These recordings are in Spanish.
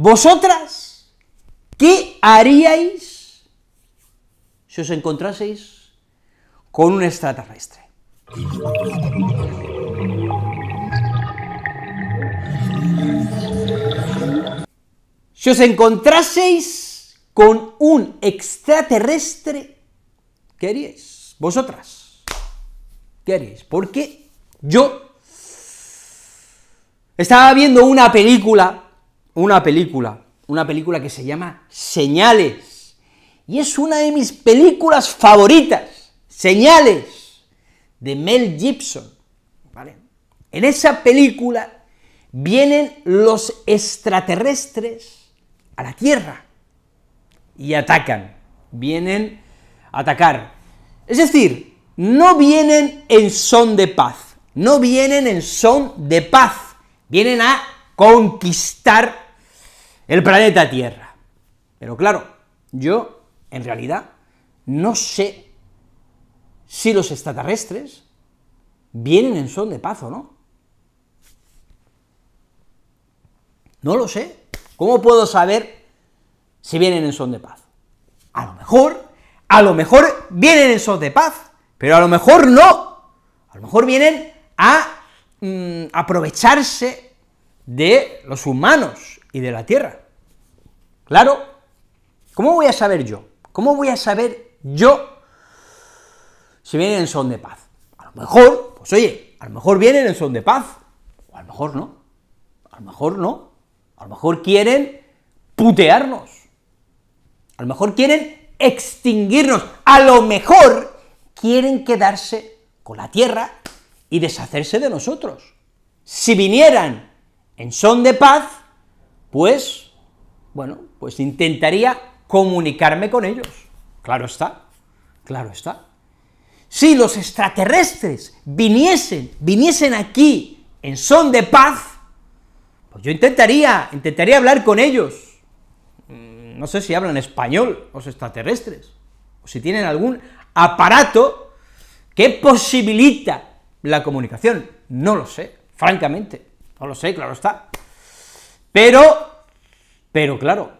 ¿Vosotras qué haríais si os encontraseis con un extraterrestre? Si os encontraseis con un extraterrestre, ¿qué haríais? Vosotras, ¿qué haríais? Porque yo estaba viendo una película una película, una película que se llama Señales. Y es una de mis películas favoritas, Señales, de Mel Gibson. ¿vale? En esa película vienen los extraterrestres a la Tierra y atacan, vienen a atacar. Es decir, no vienen en son de paz, no vienen en son de paz, vienen a conquistar el planeta Tierra. Pero claro, yo en realidad no sé si los extraterrestres vienen en son de paz o no. No lo sé. ¿Cómo puedo saber si vienen en son de paz? A lo mejor, a lo mejor vienen en son de paz, pero a lo mejor no. A lo mejor vienen a mm, aprovecharse de los humanos de la tierra. Claro, ¿cómo voy a saber yo? ¿Cómo voy a saber yo si vienen en son de paz? A lo mejor, pues oye, a lo mejor vienen en son de paz, o a lo mejor no, a lo mejor no, a lo mejor quieren putearnos, a lo mejor quieren extinguirnos, a lo mejor quieren quedarse con la tierra y deshacerse de nosotros. Si vinieran en son de paz, pues, bueno, pues intentaría comunicarme con ellos. Claro está, claro está. Si los extraterrestres viniesen, viniesen aquí en son de paz, pues yo intentaría, intentaría hablar con ellos. Mm, no sé si hablan español los extraterrestres, o si tienen algún aparato que posibilita la comunicación. No lo sé, francamente, no lo sé, claro está. Pero, pero claro,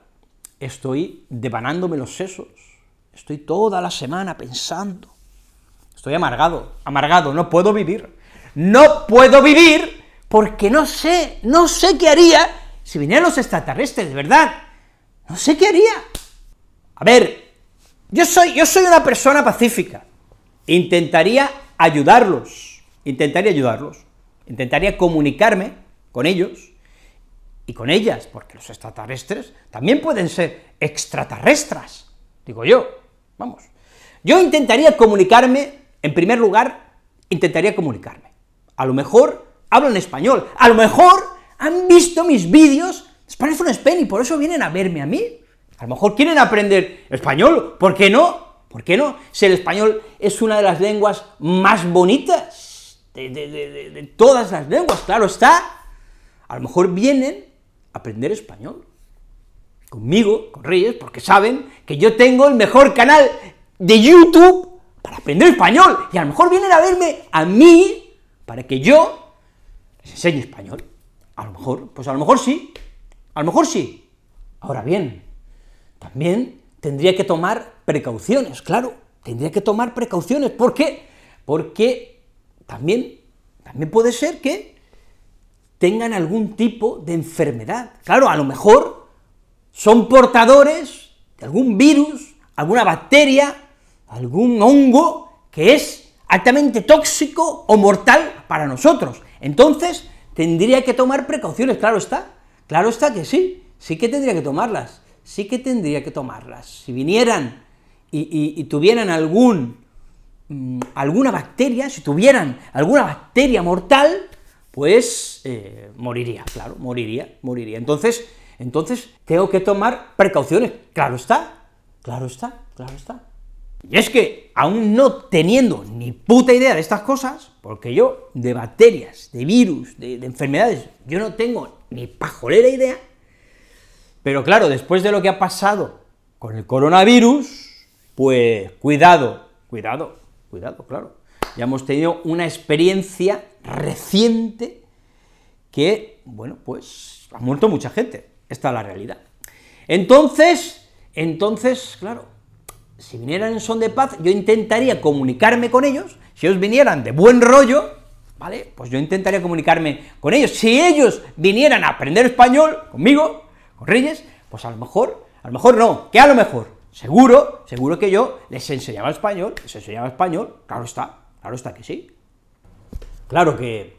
estoy devanándome los sesos, estoy toda la semana pensando, estoy amargado, amargado, no puedo vivir, no puedo vivir porque no sé, no sé qué haría si vinieran los extraterrestres, de verdad, no sé qué haría. A ver, yo soy, yo soy una persona pacífica, intentaría ayudarlos, intentaría ayudarlos, intentaría comunicarme con ellos, y con ellas, porque los extraterrestres también pueden ser extraterrestres, digo yo, vamos. Yo intentaría comunicarme, en primer lugar, intentaría comunicarme. A lo mejor hablan español, a lo mejor han visto mis vídeos Spanish from Spain y por eso vienen a verme a mí. A lo mejor quieren aprender español, ¿por qué no? ¿Por qué no? Si el español es una de las lenguas más bonitas de, de todas las lenguas, claro está. A lo mejor vienen aprender español. Conmigo, con Reyes, porque saben que yo tengo el mejor canal de YouTube para aprender español. Y a lo mejor vienen a verme a mí para que yo les enseñe español. A lo mejor, pues a lo mejor sí. A lo mejor sí. Ahora bien, también tendría que tomar precauciones, claro. Tendría que tomar precauciones. ¿Por qué? Porque también, también puede ser que tengan algún tipo de enfermedad. Claro, a lo mejor son portadores de algún virus, alguna bacteria, algún hongo que es altamente tóxico o mortal para nosotros. Entonces, tendría que tomar precauciones, claro está, claro está que sí, sí que tendría que tomarlas, sí que tendría que tomarlas. Si vinieran y, tuvieran algún, mm, alguna bacteria, si tuvieran alguna bacteria mortal, pues eh, moriría, claro, moriría, moriría. Entonces, entonces tengo que tomar precauciones, claro está, claro está, claro está. Y es que, aún no teniendo ni puta idea de estas cosas, porque yo de bacterias, de virus, de, de enfermedades, yo no tengo ni pajolera idea, pero claro, después de lo que ha pasado con el coronavirus, pues cuidado, cuidado, cuidado, claro ya hemos tenido una experiencia reciente que, bueno, pues ha muerto mucha gente, esta es la realidad. Entonces, entonces, claro, si vinieran en son de paz, yo intentaría comunicarme con ellos, si ellos vinieran de buen rollo, ¿vale? Pues yo intentaría comunicarme con ellos. Si ellos vinieran a aprender español conmigo, con Reyes, pues a lo mejor, a lo mejor no, que a lo mejor, seguro, seguro que yo les enseñaba español, les enseñaba español, claro está, Claro está que sí. Claro que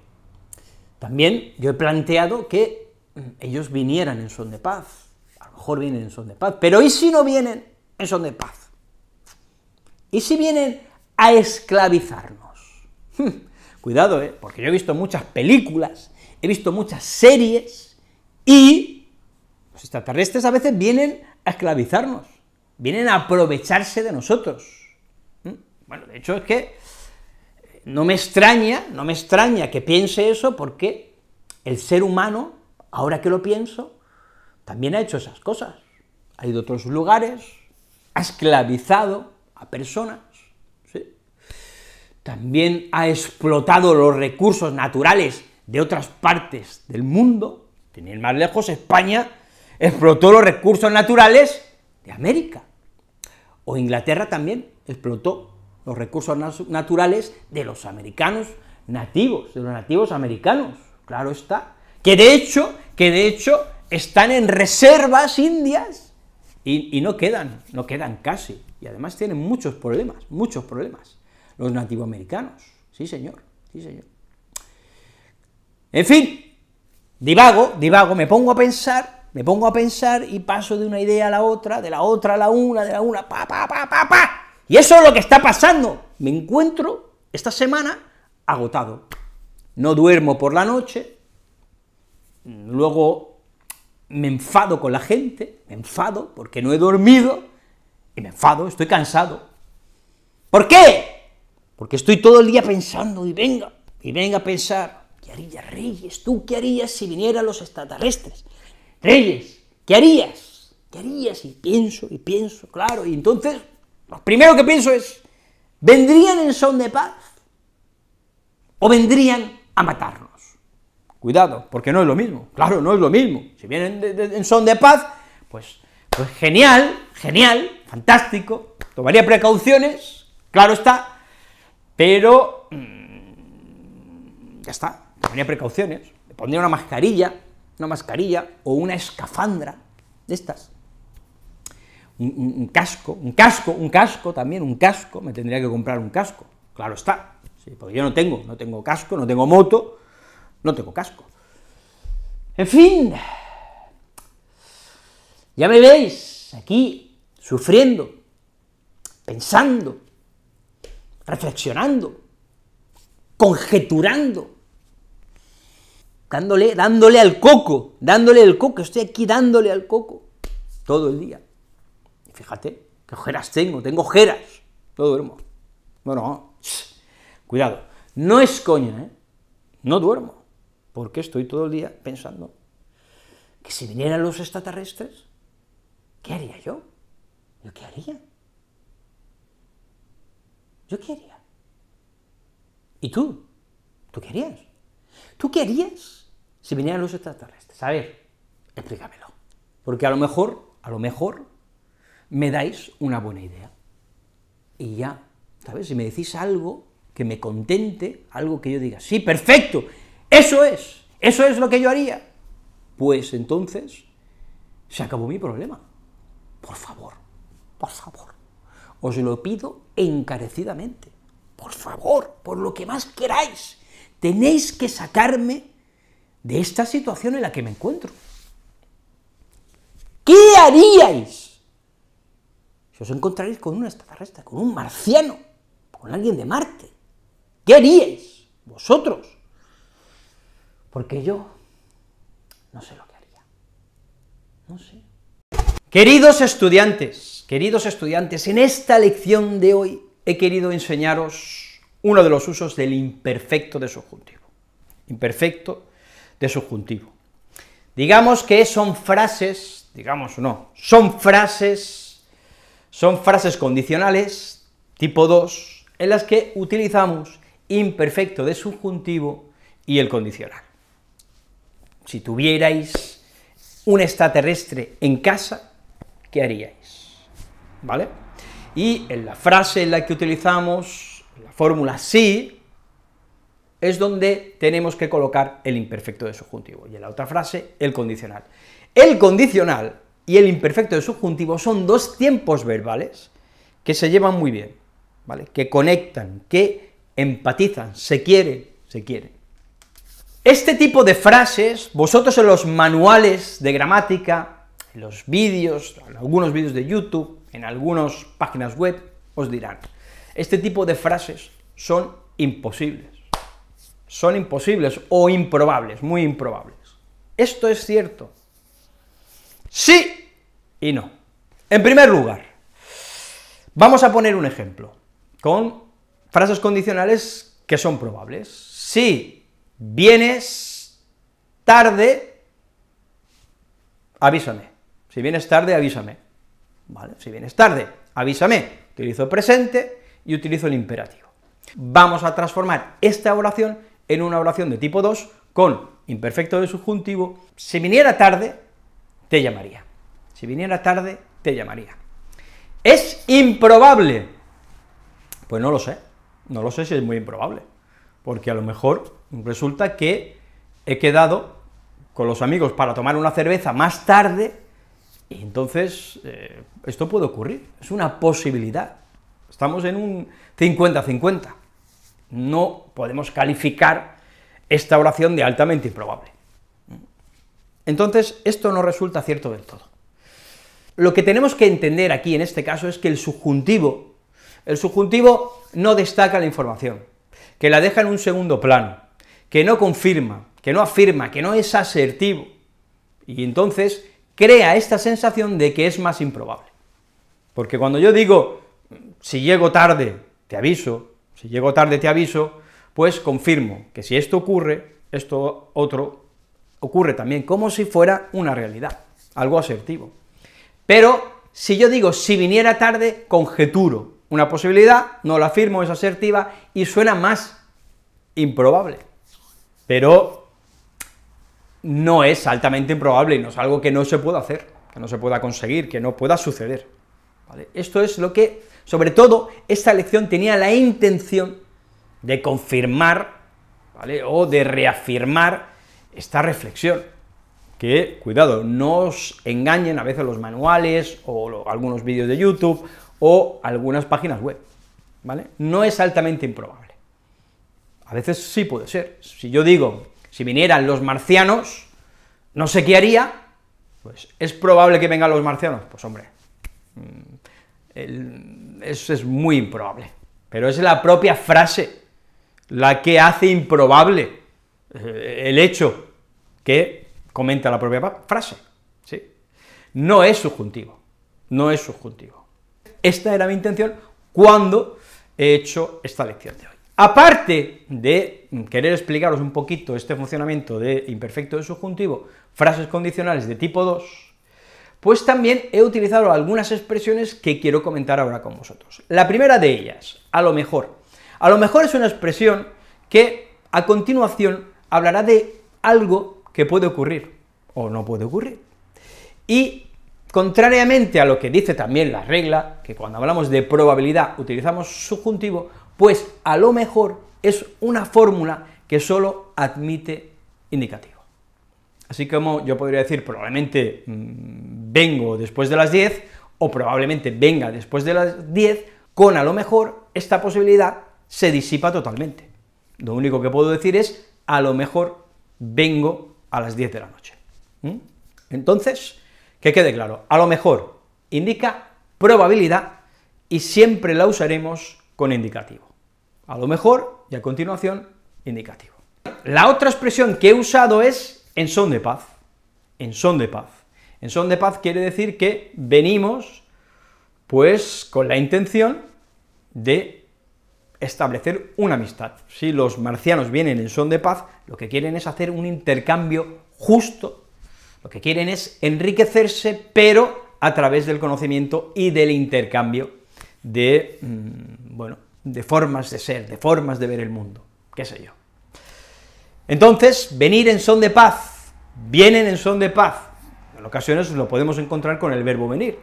también yo he planteado que ellos vinieran en son de paz. A lo mejor vienen en son de paz. Pero ¿y si no vienen en son de paz? ¿Y si vienen a esclavizarnos? Hmm. Cuidado, ¿eh? porque yo he visto muchas películas, he visto muchas series y los extraterrestres a veces vienen a esclavizarnos, vienen a aprovecharse de nosotros. Hmm. Bueno, de hecho es que no me extraña, no me extraña que piense eso porque el ser humano, ahora que lo pienso, también ha hecho esas cosas. Ha ido a otros lugares, ha esclavizado a personas, también ha explotado los recursos naturales de otras partes del mundo, Tenía más lejos, España explotó los recursos naturales de América, o Inglaterra también explotó los recursos naturales de los americanos nativos, de los nativos americanos, claro está, que de hecho, que de hecho están en reservas indias y, no quedan, no quedan casi, y además tienen muchos problemas, muchos problemas, los nativos americanos, sí señor, sí señor. En fin, divago, divago, me pongo a pensar, me pongo a pensar y paso de una idea a la otra, de la otra a la una, de la una, pa, pa, pa, pa, pa, y eso es lo que está pasando. Me encuentro esta semana agotado. No duermo por la noche, luego me enfado con la gente, me enfado porque no he dormido, y me enfado, estoy cansado. ¿Por qué? Porque estoy todo el día pensando, y venga, y venga a pensar, ¿qué harías, Reyes? ¿Tú qué harías si vinieran los extraterrestres? Reyes, ¿qué harías? ¿Qué harías? Y pienso, y pienso, claro, y entonces lo primero que pienso es, ¿vendrían en son de paz? ¿O vendrían a matarnos? Cuidado, porque no es lo mismo. Claro, no es lo mismo. Si vienen en son de paz, pues, pues, genial, genial, fantástico, tomaría precauciones, claro está, pero mm, ya está, tomaría precauciones, le pondría una mascarilla, una mascarilla o una escafandra de estas, un, casco, un casco, un casco también, un casco, me tendría que comprar un casco, claro está, porque yo no tengo, no tengo casco, no tengo moto, no tengo casco. En fin, ya me veis aquí sufriendo, pensando, reflexionando, conjeturando, dándole, dándole al coco, dándole al coco, estoy aquí dándole al coco todo el día. Fíjate, qué ojeras tengo, tengo ojeras, no duermo. Bueno, cuidado, no es coña, ¿eh? No duermo, porque estoy todo el día pensando que si vinieran los extraterrestres, ¿qué haría yo? ¿Yo qué haría? ¿Yo qué haría? ¿Y tú? ¿Tú qué harías? ¿Tú qué harías si vinieran los extraterrestres? A ver, explícamelo. Porque a lo mejor, a lo mejor, me dais una buena idea. Y ya, ¿sabes? Si me decís algo que me contente, algo que yo diga, sí, perfecto, eso es, eso es lo que yo haría, pues entonces se acabó mi problema. Por favor, por favor, os lo pido encarecidamente, por favor, por lo que más queráis, tenéis que sacarme de esta situación en la que me encuentro. ¿Qué haríais os encontraréis con un extraterrestre, con un marciano, con alguien de Marte, ¿qué haríais vosotros? Porque yo no sé lo que haría. No sé. Queridos estudiantes, queridos estudiantes, en esta lección de hoy he querido enseñaros uno de los usos del imperfecto de subjuntivo. Imperfecto de subjuntivo. Digamos que son frases, digamos no, son frases son frases condicionales tipo 2 en las que utilizamos imperfecto de subjuntivo y el condicional. Si tuvierais un extraterrestre en casa, ¿qué haríais? ¿Vale? Y en la frase en la que utilizamos la fórmula sí, es donde tenemos que colocar el imperfecto de subjuntivo, y en la otra frase, el condicional. El condicional y el imperfecto de subjuntivo son dos tiempos verbales que se llevan muy bien, ¿vale? Que conectan, que empatizan, se quieren, se quieren. Este tipo de frases, vosotros en los manuales de gramática, en los vídeos, en algunos vídeos de YouTube, en algunas páginas web, os dirán, este tipo de frases son imposibles, son imposibles o improbables, muy improbables. Esto es cierto, sí y no. En primer lugar, vamos a poner un ejemplo con frases condicionales que son probables. Si vienes tarde, avísame. Si vienes tarde, avísame. Si vienes tarde, avísame. Utilizo presente y utilizo el imperativo. Vamos a transformar esta oración en una oración de tipo 2 con imperfecto de subjuntivo. Si viniera tarde, te llamaría. Si viniera tarde, te llamaría. ¿Es improbable? Pues no lo sé, no lo sé si es muy improbable, porque a lo mejor resulta que he quedado con los amigos para tomar una cerveza más tarde, y entonces eh, esto puede ocurrir, es una posibilidad. Estamos en un 50-50. No podemos calificar esta oración de altamente improbable. Entonces, esto no resulta cierto del todo. Lo que tenemos que entender aquí en este caso es que el subjuntivo, el subjuntivo no destaca la información, que la deja en un segundo plano, que no confirma, que no afirma, que no es asertivo, y entonces crea esta sensación de que es más improbable. Porque cuando yo digo, si llego tarde, te aviso, si llego tarde, te aviso, pues confirmo que si esto ocurre, esto otro ocurre también como si fuera una realidad, algo asertivo. Pero si yo digo si viniera tarde, conjeturo una posibilidad, no la afirmo, es asertiva y suena más improbable. Pero no es altamente improbable y no es algo que no se pueda hacer, que no se pueda conseguir, que no pueda suceder. Esto es lo que, sobre todo, esta lección tenía la intención de confirmar, o de reafirmar esta reflexión, que cuidado, no os engañen a veces los manuales o algunos vídeos de YouTube o algunas páginas web, ¿vale? No es altamente improbable. A veces sí puede ser. Si yo digo, si vinieran los marcianos, no sé qué haría, pues es probable que vengan los marcianos, pues hombre, mm, eso es muy improbable, pero es la propia frase la que hace improbable eh, el hecho que comenta la propia frase. ¿sí? No es subjuntivo, no es subjuntivo. Esta era mi intención cuando he hecho esta lección de hoy. Aparte de querer explicaros un poquito este funcionamiento de imperfecto de subjuntivo, frases condicionales de tipo 2, pues también he utilizado algunas expresiones que quiero comentar ahora con vosotros. La primera de ellas, a lo mejor. A lo mejor es una expresión que a continuación hablará de algo que puede ocurrir o no puede ocurrir. Y contrariamente a lo que dice también la regla, que cuando hablamos de probabilidad utilizamos subjuntivo, pues a lo mejor es una fórmula que solo admite indicativo. Así como yo podría decir probablemente mm, vengo después de las 10 o probablemente venga después de las 10, con a lo mejor esta posibilidad se disipa totalmente. Lo único que puedo decir es a lo mejor vengo a las 10 de la noche. Entonces, que quede claro, a lo mejor indica probabilidad y siempre la usaremos con indicativo. A lo mejor y a continuación indicativo. La otra expresión que he usado es en son de paz, en son de paz. En son de paz quiere decir que venimos pues con la intención de establecer una amistad. Si los marcianos vienen en son de paz, lo que quieren es hacer un intercambio justo, lo que quieren es enriquecerse, pero a través del conocimiento y del intercambio de, mm, bueno, de formas de ser, de formas de ver el mundo, qué sé yo. Entonces, venir en son de paz, vienen en son de paz, en ocasiones lo podemos encontrar con el verbo venir,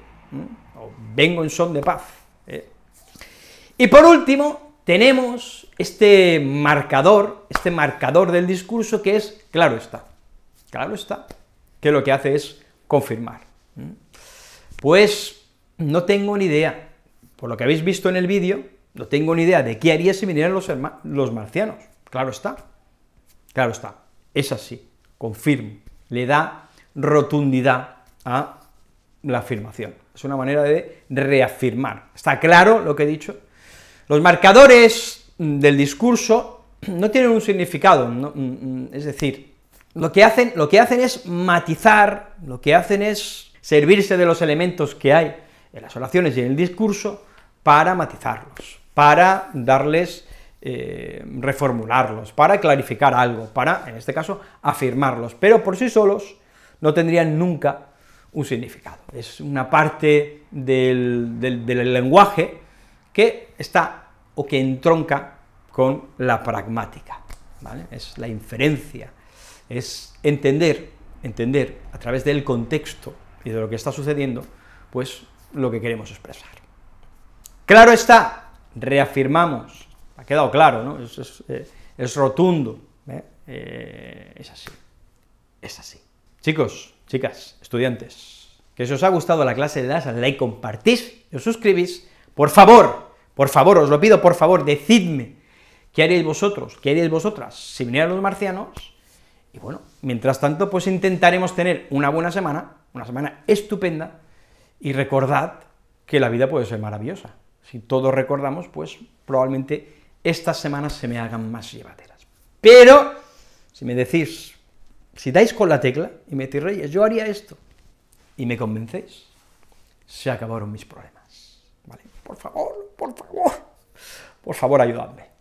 o vengo en son de paz. ¿eh? Y por último, tenemos este marcador, este marcador del discurso que es claro está, claro está, que lo que hace es confirmar. ¿Mm? Pues no tengo ni idea, por lo que habéis visto en el vídeo, no tengo ni idea de qué haría si vinieran los, los marcianos, claro está, claro está, es así, confirmo, le da rotundidad a la afirmación, es una manera de reafirmar. ¿Está claro lo que he dicho? Los marcadores del discurso no tienen un significado, mm, mm, es decir, lo que, hacen, es matizar, lo que hacen es servirse de los elementos que hay en las oraciones y en el discurso para matizarlos, para darles, eh, reformularlos, para clarificar algo, para, en este caso, afirmarlos, pero por sí solos no tendrían nunca un significado. Es una parte del lenguaje que está o que entronca con la pragmática. ¿vale? Es la inferencia, es entender, entender a través del contexto y de lo que está sucediendo, pues lo que queremos expresar. Claro está, reafirmamos, ha quedado claro, ¿no? Es, eh, rotundo, ¿eh? Eh, es así, es así. Chicos, chicas, estudiantes, que si os ha gustado la clase de das al like, compartís, os suscribís, por favor, por favor, os lo pido, por favor, decidme qué haréis vosotros, qué haréis vosotras si vinieran los marcianos. Y bueno, mientras tanto, pues intentaremos tener una buena semana, una semana estupenda, y recordad que la vida puede ser maravillosa. Si todos recordamos, pues probablemente estas semanas se me hagan más llevaderas. Pero, si me decís, si dais con la tecla y me tiráis, yo haría esto, y me convencéis, se acabaron mis problemas por favor, por favor, por favor ayúdame.